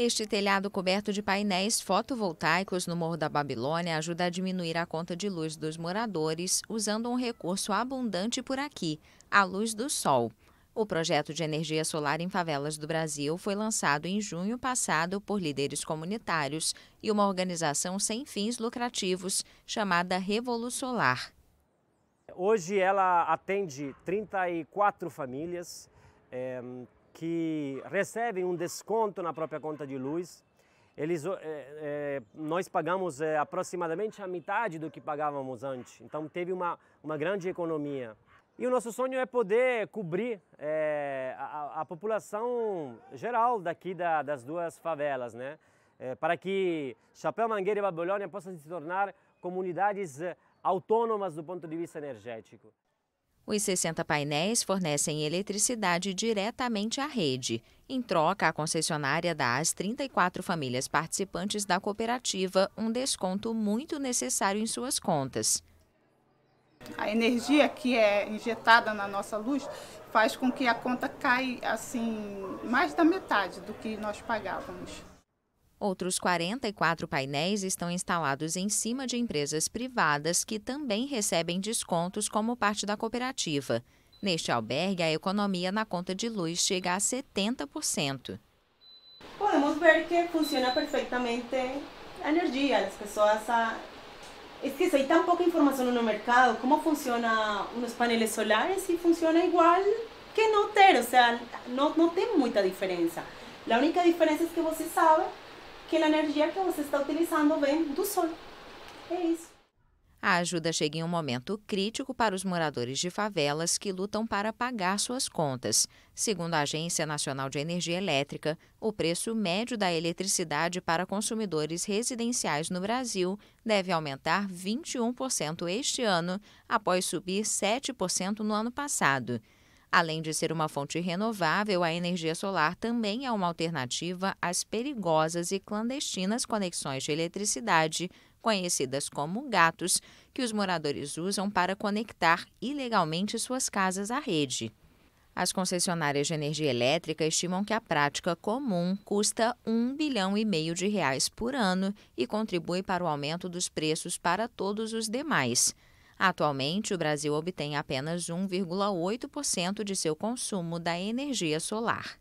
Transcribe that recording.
Este telhado coberto de painéis fotovoltaicos no Morro da Babilônia ajuda a diminuir a conta de luz dos moradores usando um recurso abundante por aqui, a luz do sol. O projeto de energia solar em favelas do Brasil foi lançado em junho passado por líderes comunitários e uma organização sem fins lucrativos chamada Solar. Hoje ela atende 34 famílias, eh, que recebem um desconto na própria conta de luz. Eles, é, é, nós pagamos é, aproximadamente a metade do que pagávamos antes, então teve uma, uma grande economia. E o nosso sonho é poder cobrir é, a, a, população geral daqui da, das duas favelas, né? É, para que Chapéu, Mangueira e Babilônia possam se tornar comunidades é, autônomas do ponto de vista energético. Os 60 painéis fornecem eletricidade diretamente à rede. Em troca, a concessionária dá às 34 famílias participantes da cooperativa um desconto muito necessário em suas contas. A energia que é injetada na nossa luz faz com que a conta caia assim mais da metade do que nós pagávamos. Outros 44 painéis estão instalados em cima de empresas privadas que também recebem descontos como parte da cooperativa. Neste albergue, a economia na conta de luz chega a 70%. Podemos ver que funciona perfeitamente a energia. As pessoas. A... Ah, é que hay tão pouca informação no mercado. Como funciona os painéis solares e funciona igual que não ter. Ou seja, não, não tem muita diferença. A única diferença é que você sabe aquela energia que você está utilizando vem do sol. É isso. A ajuda chega em um momento crítico para os moradores de favelas que lutam para pagar suas contas. Segundo a Agência Nacional de Energia Elétrica, o preço médio da eletricidade para consumidores residenciais no Brasil deve aumentar 21% este ano, após subir 7% no ano passado. Além de ser uma fonte renovável, a energia solar também é uma alternativa às perigosas e clandestinas conexões de eletricidade, conhecidas como gatos, que os moradores usam para conectar ilegalmente suas casas à rede. As concessionárias de energia elétrica estimam que a prática comum custa 1 bilhão e meio de reais por ano e contribui para o aumento dos preços para todos os demais. Atualmente, o Brasil obtém apenas 1,8% de seu consumo da energia solar.